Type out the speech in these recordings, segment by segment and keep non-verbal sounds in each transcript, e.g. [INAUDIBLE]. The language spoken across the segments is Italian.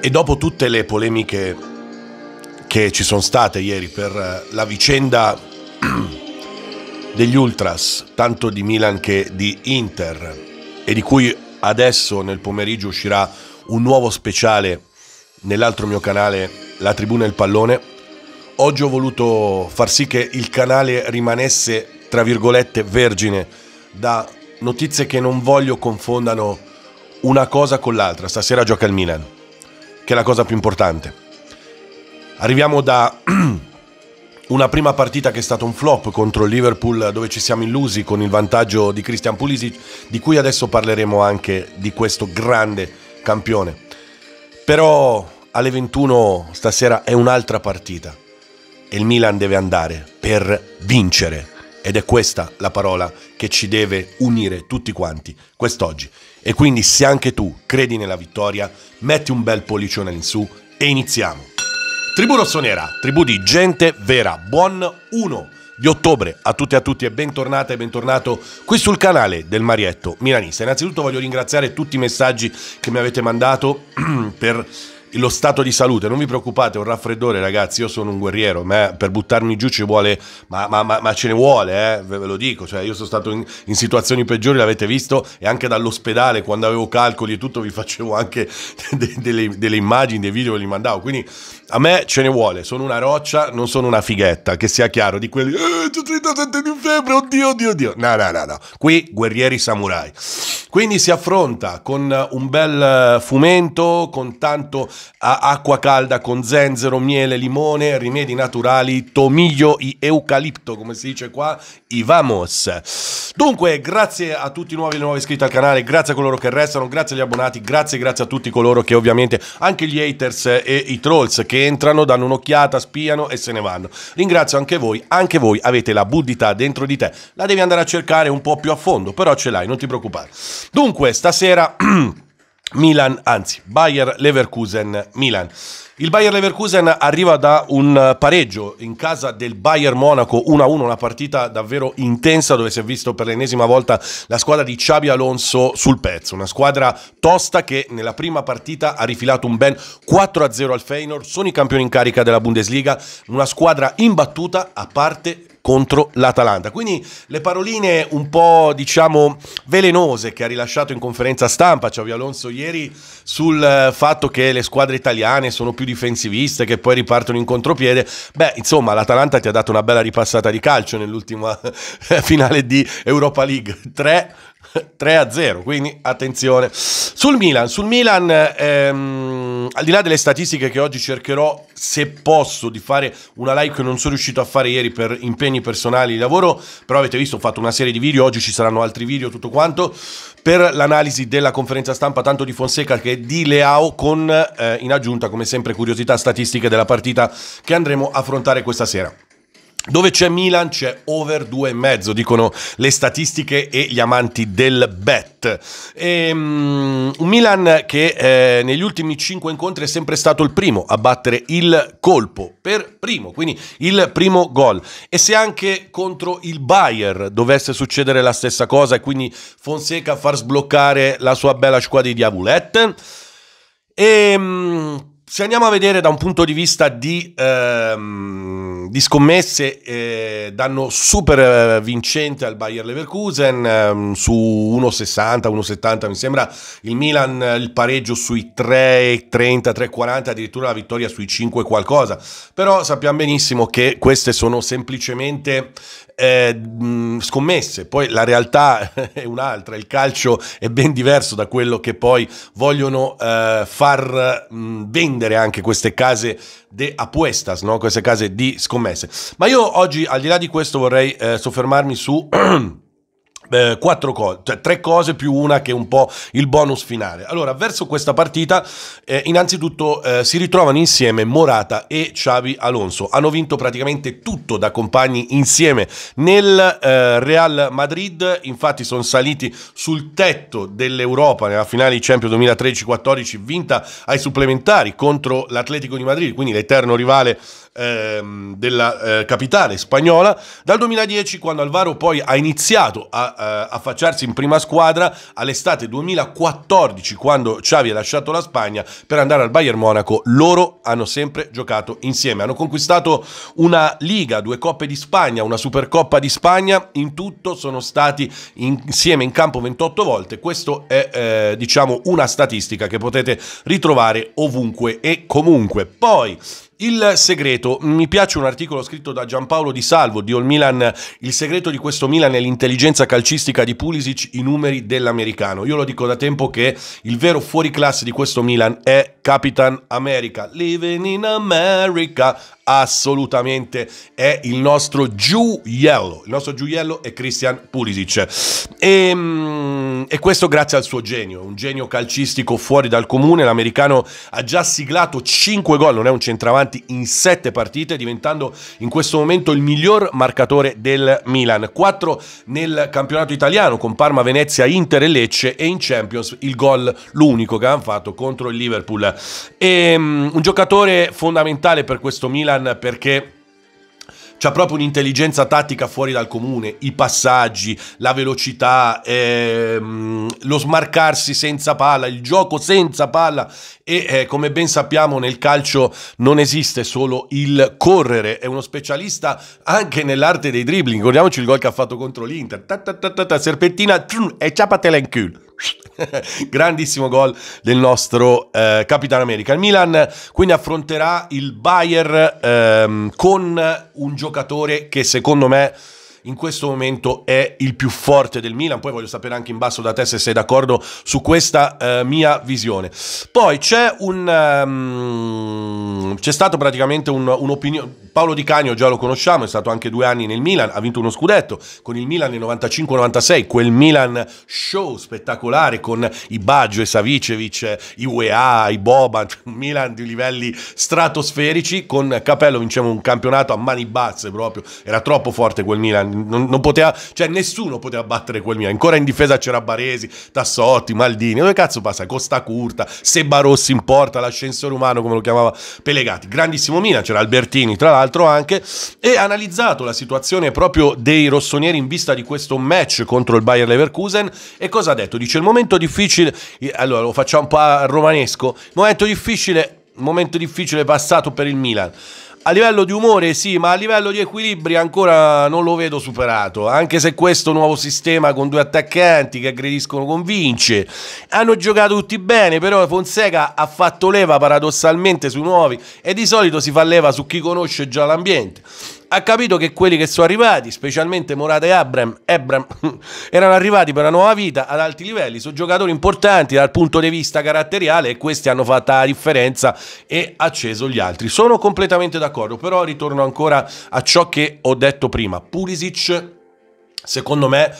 E dopo tutte le polemiche che ci sono state ieri per eh, la vicenda [CLEARS THROAT] degli Ultras, tanto di Milan che di Inter, e di cui adesso nel pomeriggio uscirà un nuovo speciale nell'altro mio canale, La Tribuna e il Pallone, oggi ho voluto far sì che il canale rimanesse, tra virgolette, vergine da notizie che non voglio confondano una cosa con l'altra. Stasera gioca il Milan che è la cosa più importante. Arriviamo da [CLEARS THROAT] una prima partita che è stata un flop contro il Liverpool dove ci siamo illusi con il vantaggio di Christian Pulisic, di cui adesso parleremo anche di questo grande campione. Però alle 21 stasera è un'altra partita e il Milan deve andare per vincere ed è questa la parola che ci deve unire tutti quanti quest'oggi. E quindi se anche tu credi nella vittoria, metti un bel pollicione in su e iniziamo. Tribù Rossonera, tribù di gente vera, buon 1 di ottobre a tutte e a tutti e bentornata e bentornato qui sul canale del Marietto Milanista. Innanzitutto voglio ringraziare tutti i messaggi che mi avete mandato [CLEARS THROAT] per lo stato di salute. Non vi preoccupate, è un raffreddore, ragazzi. Io sono un guerriero. Ma per buttarmi giù ci vuole, ma, ma, ma, ma ce ne vuole, eh, ve, ve lo dico. Cioè, io sono stato in, in, situazioni peggiori, l'avete visto, e anche dall'ospedale, quando avevo calcoli e tutto, vi facevo anche [LAUGHS] de, delle, delle, immagini, dei video, ve li mandavo. Quindi a me ce ne vuole. Sono una roccia, non sono una fighetta. Che sia chiaro, di quelli, eh, ho 37 di febbre, oddio, oddio, oddio. No, no, no, no. Qui, guerrieri samurai. Quindi si affronta con eh, un bel eh, fumento, con tanto acqua calda, con zenzero, miele, limone, rimedi naturali, tomiglio e eucalipto, come si dice qua, i vamos. Dunque, grazie a tutti i nuovi e le nuovi iscritti al canale, grazie a coloro che restano, grazie agli abbonati, grazie, grazie a tutti coloro che ovviamente, anche gli haters e i trolls che entrano, danno un'occhiata, spiano e se ne vanno. Ringrazio anche voi, anche voi avete la buddità dentro di te, la devi andare a cercare un po' più a fondo, però ce l'hai, non ti preoccupare. Dunque, stasera [CLEARS THROAT] Milan, anzi, Bayer Leverkusen Milan. Il Bayer Leverkusen arriva da un pareggio in casa del Bayer Monaco 1-1, una partita davvero intensa dove si è visto per l'ennesima volta la squadra di Xabi Alonso sul pezzo, una squadra tosta che nella prima partita ha rifilato un ben 4-0 al Feyenoord, sono i campioni in carica della Bundesliga, una squadra imbattuta a parte contro l'Atalanta. Quindi le paroline un po' diciamo velenose che ha rilasciato in conferenza stampa Xavi Alonso ieri sul eh, fatto che le squadre italiane sono più difensiviste, che poi ripartono in contropiede. Beh, insomma, l'Atalanta ti ha dato una bella ripassata di calcio nell'ultima [LAUGHS] finale di Europa League 3 3 a 0, quindi attenzione. Sul Milan, sul Milan ehm, al di là delle statistiche che oggi cercherò, se posso, di fare una live che non sono riuscito a fare ieri per impegni questioni personali di lavoro, però avete visto, ho fatto una serie di video, oggi ci saranno altri video, tutto quanto, per l'analisi della conferenza stampa tanto di Fonseca che di Leao con eh, in aggiunta come sempre curiosità statistiche della partita che andremo a affrontare questa sera. Dove c'è Milan c'è over 2,5, dicono le statistiche e gli amanti del bet. E, ehm, um, Milan che eh, negli ultimi 5 incontri è sempre stato il primo a battere il colpo per primo, quindi il primo gol. E se anche contro il Bayer dovesse succedere la stessa cosa e quindi Fonseca far sbloccare la sua bella squadra di Diavolette. E um, se andiamo a vedere da un punto di vista di... Um, di scommesse eh, danno super eh, vincente al Bayer Leverkusen ehm, su 1,60, 1,70 mi sembra il Milan eh, il pareggio sui 3,30, 3,40 addirittura la vittoria sui 5 qualcosa però sappiamo benissimo che queste sono semplicemente eh, scommesse, poi la realtà [LAUGHS] è un'altra, il calcio è ben diverso da quello che poi vogliono eh, far mh, vendere anche queste case de apuestas, no? queste case di scommesse. Ma io oggi, al di là di questo, vorrei eh, soffermarmi su... [CLEARS THROAT] Eh, quattro cose, cioè tre cose più una che è un po' il bonus finale. Allora, verso questa partita, eh, innanzitutto eh, si ritrovano insieme Morata e Xavi Alonso. Hanno vinto praticamente tutto da compagni insieme nel eh, Real Madrid. Infatti, sono saliti sul tetto dell'Europa nella finale di Champions 2013-14, vinta ai supplementari contro l'Atletico di Madrid, quindi l'eterno rivale ehm, della eh, capitale spagnola. Dal 2010, quando Alvaro poi ha iniziato a eh, affacciarsi in prima squadra all'estate 2014 quando Xavi ha lasciato la Spagna per andare al Bayern Monaco. Loro hanno sempre giocato insieme, hanno conquistato una Liga, due Coppe di Spagna, una Supercoppa di Spagna, in tutto sono stati insieme in campo 28 volte. Questa è eh, diciamo una statistica che potete ritrovare ovunque e comunque. Poi il segreto, mi piace un articolo scritto da Giampaolo Di Salvo di All Milan, il segreto di questo Milan è l'intelligenza calcistica di Pulisic, i numeri dell'americano. Io lo dico da tempo che il vero fuori classe di questo Milan è Capitan America, Living in America, assolutamente è il nostro giuiello. Il nostro giuiello è Christian Pulisic. E, ehm, e, questo grazie al suo genio, un genio calcistico fuori dal comune. L'americano ha già siglato 5 gol, non è un centravanti, in 7 partite, diventando in questo momento il miglior marcatore del Milan. 4 nel campionato italiano con Parma, Venezia, Inter e Lecce e in Champions il gol l'unico che hanno fatto contro il Liverpool. E, um, un giocatore fondamentale per questo Milan perché c'ha proprio un'intelligenza tattica fuori dal comune, i passaggi, la velocità, ehm, lo smarcarsi senza palla, il gioco senza palla e eh, come ben sappiamo nel calcio non esiste solo il correre, è uno specialista anche nell'arte dei dribbling, ricordiamoci il gol che ha fatto contro l'Inter, serpettina trum, e ciapatela in culo. [LAUGHS] grandissimo gol del nostro eh, Capitano America. Il Milan quindi affronterà il Bayer ehm, con un giocatore che secondo me in questo momento è il più forte del Milan. Poi voglio sapere anche in basso da te se sei d'accordo su questa eh, mia visione. Poi c'è un... Um, c'è stato praticamente un, un'opinione... Paolo Di Canio già lo conosciamo, è stato anche due anni nel Milan, ha vinto uno scudetto con il Milan nel 95-96, quel Milan show spettacolare con i Baggio e Savicevic, i UEA, i Boba, cioè un Milan di livelli stratosferici, con Capello vincevamo un campionato a mani basse proprio, era troppo forte quel Milan non, non, poteva, cioè nessuno poteva battere quel Milan, ancora in difesa c'era Baresi, Tassotti, Maldini, dove cazzo passa? Costa Curta, Seba Rossi in porta, l'ascensore umano come lo chiamava Pelegati, grandissimo Milan, c'era Albertini tra l'altro anche, e ha analizzato la situazione proprio dei rossonieri in vista di questo match contro il Bayer Leverkusen e cosa ha detto? Dice il momento difficile, eh, allora lo facciamo un po' romanesco, il momento difficile, momento difficile passato per il Milan. A livello di umore sì, ma a livello di equilibri ancora non lo vedo superato, anche se questo nuovo sistema con due attaccanti che aggrediscono convince. Hanno giocato tutti bene, però Fonseca ha fatto leva paradossalmente sui nuovi e di solito si fa leva su chi conosce già l'ambiente ha capito che quelli che sono arrivati, specialmente Morata e Abram, Abram [LAUGHS] erano arrivati per una nuova vita ad alti livelli, sono giocatori importanti dal punto di vista caratteriale e questi hanno fatto la differenza e acceso gli altri. Sono completamente d'accordo, però ritorno ancora a ciò che ho detto prima. Pulisic, secondo me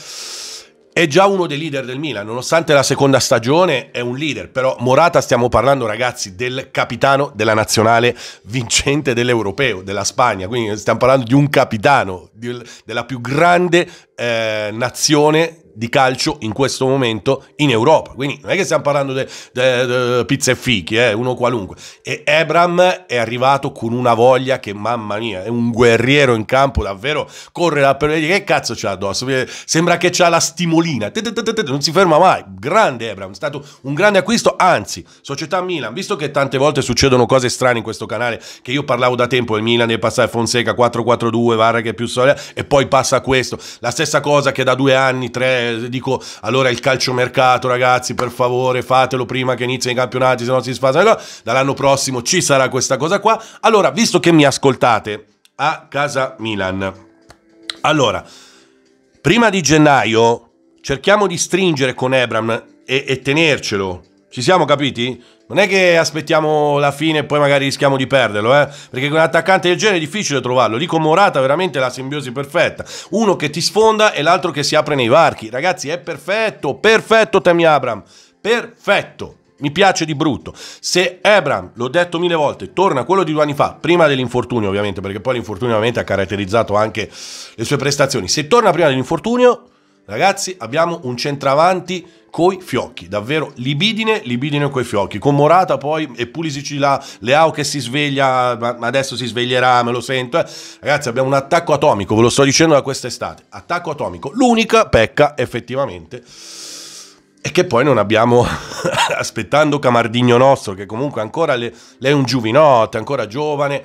è già uno dei leader del Milan, nonostante la seconda stagione è un leader, però Morata stiamo parlando ragazzi del capitano della nazionale vincente dell'Europeo, della Spagna, quindi stiamo parlando di un capitano, di, della più grande eh, nazione di calcio in questo momento in Europa. Quindi non è che stiamo parlando di pizza e fichi, eh, uno qualunque. E Ebram è arrivato con una voglia che, mamma mia, è un guerriero in campo, davvero corre la per che cazzo c'ha addosso? Eh, sembra che c'ha la stimolina, non si ferma mai. Grande Ebram, è stato un grande acquisto, anzi, Società Milan, visto che tante volte succedono cose strane in questo canale, che io parlavo da tempo, il Milan deve passare Fonseca 4-4-2, Varra che è più solida, e poi passa questo. La stessa cosa che da due anni, tre eh, dico allora il calciomercato ragazzi per favore fatelo prima che iniziano i campionati se no si sfasano, ecco, dall'anno prossimo ci sarà questa cosa qua, allora visto che mi ascoltate a casa Milan, allora prima di gennaio cerchiamo di stringere con Ebram e, e tenercelo, ci siamo capiti? Non è che aspettiamo la fine e poi magari rischiamo di perderlo, eh? Perché con un attaccante del genere è difficile trovarlo. Lì con Morata veramente la simbiosi perfetta. Uno che ti sfonda e l'altro che si apre nei varchi. Ragazzi, è perfetto, perfetto Temi Abram. Perfetto. Mi piace di brutto. Se Abram, l'ho detto mille volte, torna a quello di due anni fa, prima dell'infortunio ovviamente, perché poi l'infortunio ovviamente ha caratterizzato anche le sue prestazioni. Se torna prima dell'infortunio, ragazzi, abbiamo un centravanti coi fiocchi, davvero libidine, libidine coi fiocchi, con Morata poi e Pulisic là, Leao che si sveglia, ma adesso si sveglierà, me lo sento, eh. ragazzi abbiamo un attacco atomico, ve lo sto dicendo da quest'estate, attacco atomico, l'unica pecca effettivamente è che poi non abbiamo, [LAUGHS] aspettando Camardigno nostro, che comunque ancora le, lei è un giovinotto, ancora giovane,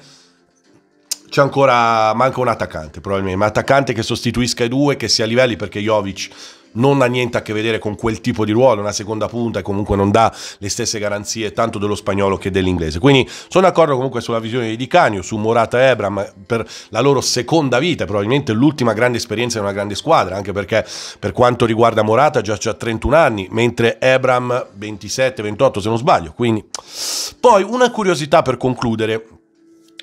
c'è ancora, manca un attaccante probabilmente, un attaccante che sostituisca i due, che sia a livelli perché Jovic non ha niente a che vedere con quel tipo di ruolo, una seconda punta e comunque non dà le stesse garanzie tanto dello spagnolo che dell'inglese. Quindi sono d'accordo comunque sulla visione di Di Canio, su Morata e Ebram per la loro seconda vita, probabilmente l'ultima grande esperienza in una grande squadra, anche perché per quanto riguarda Morata già ha 31 anni, mentre Ebram 27-28 se non sbaglio. Quindi poi una curiosità per concludere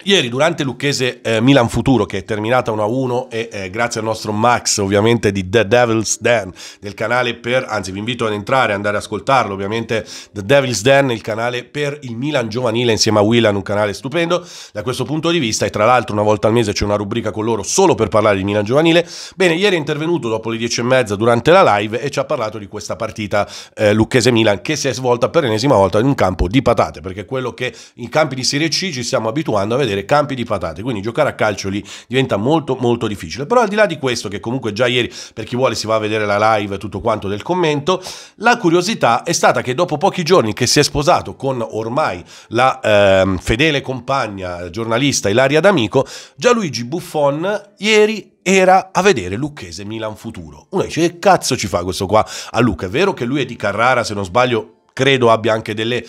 Ieri durante Lucchese eh, Milan Futuro che è terminata 1-1 e eh, grazie al nostro Max ovviamente di The Devil's Den del canale per, anzi vi invito ad entrare e andare ad ascoltarlo ovviamente The Devil's Den il canale per il Milan giovanile insieme a Willan un canale stupendo da questo punto di vista e tra l'altro una volta al mese c'è una rubrica con loro solo per parlare di Milan giovanile. Bene, ieri è intervenuto dopo le 10 e mezza durante la live e ci ha parlato di questa partita eh, Lucchese-Milan che si è svolta per l'ennesima volta in un campo di patate perché quello che in campi di Serie C ci stiamo abituando a vedere vedere campi di patate, quindi giocare a calcio lì diventa molto molto difficile. Però al di là di questo, che comunque già ieri per chi vuole si va a vedere la live e tutto quanto del commento, la curiosità è stata che dopo pochi giorni che si è sposato con ormai la eh, fedele compagna giornalista Ilaria D'Amico, Gianluigi Buffon ieri era a vedere Lucchese Milan Futuro. Uno dice che cazzo ci fa questo qua a Luca? È vero che lui è di Carrara, se non sbaglio, credo abbia anche delle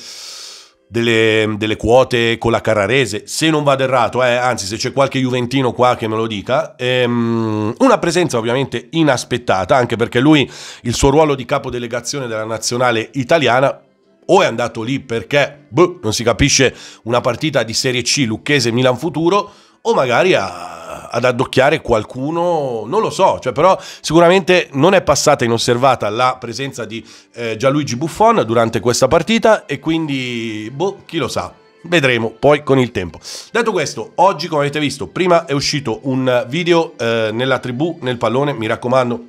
delle, delle, quote con la Carrarese, se non vado errato, eh, anzi se c'è qualche Juventino qua che me lo dica, ehm, una presenza ovviamente inaspettata, anche perché lui il suo ruolo di capodelegazione della nazionale italiana o è andato lì perché boh, non si capisce una partita di Serie C lucchese Milan futuro o magari ha ad addocchiare qualcuno, non lo so, cioè, però sicuramente non è passata inosservata la presenza di eh, Gianluigi Buffon durante questa partita e quindi, boh, chi lo sa. Vedremo poi con il tempo. Detto questo, oggi come avete visto, prima è uscito un video eh, nella tribù, nel pallone, mi raccomando,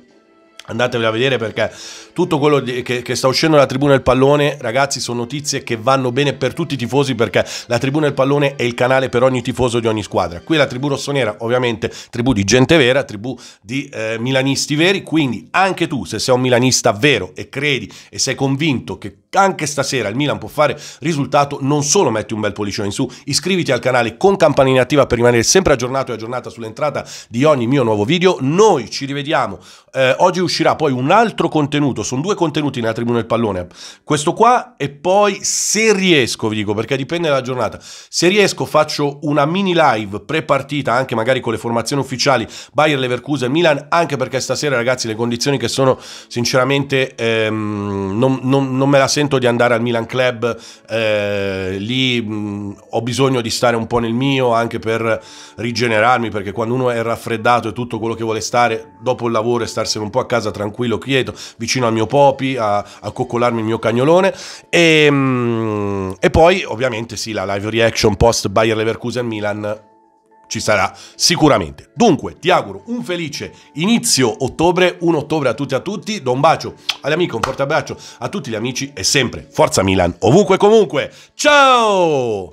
Andatevela a vedere perché tutto quello che, che, sta uscendo dalla Tribuna del Pallone, ragazzi, sono notizie che vanno bene per tutti i tifosi perché la Tribuna del Pallone è il canale per ogni tifoso di ogni squadra. Qui la Tribù Rossonera, ovviamente, tribù di gente vera, tribù di eh, milanisti veri, quindi anche tu, se sei un milanista vero e credi e sei convinto che anche stasera il Milan può fare risultato, non solo metti un bel pollicione in su, iscriviti al canale con campanina attiva per rimanere sempre aggiornato e aggiornata sull'entrata di ogni mio nuovo video. Noi ci rivediamo. Eh, oggi uscirà poi un altro contenuto, sono due contenuti nella tribuna del pallone. Questo qua e poi se riesco, vi dico, perché dipende dalla giornata. Se riesco faccio una mini live pre-partita, anche magari con le formazioni ufficiali Bayer Leverkusen Milan, anche perché stasera ragazzi le condizioni che sono sinceramente ehm, non, non, non me la sento contento di andare al Milan Club, eh, lì mh, ho bisogno di stare un po' nel mio anche per rigenerarmi, perché quando uno è raffreddato e tutto quello che vuole stare dopo il lavoro e starsene un po' a casa tranquillo, quieto, vicino al mio popi, a, a coccolarmi il mio cagnolone. E, mh, e poi ovviamente sì, la live reaction post Bayer Leverkusen Milan ci sarà sicuramente. Dunque, ti auguro un felice inizio ottobre, 1 ottobre a tutti e a tutti. Do un bacio agli amici, un forte abbraccio a tutti gli amici e sempre Forza Milan, ovunque e comunque. Ciao!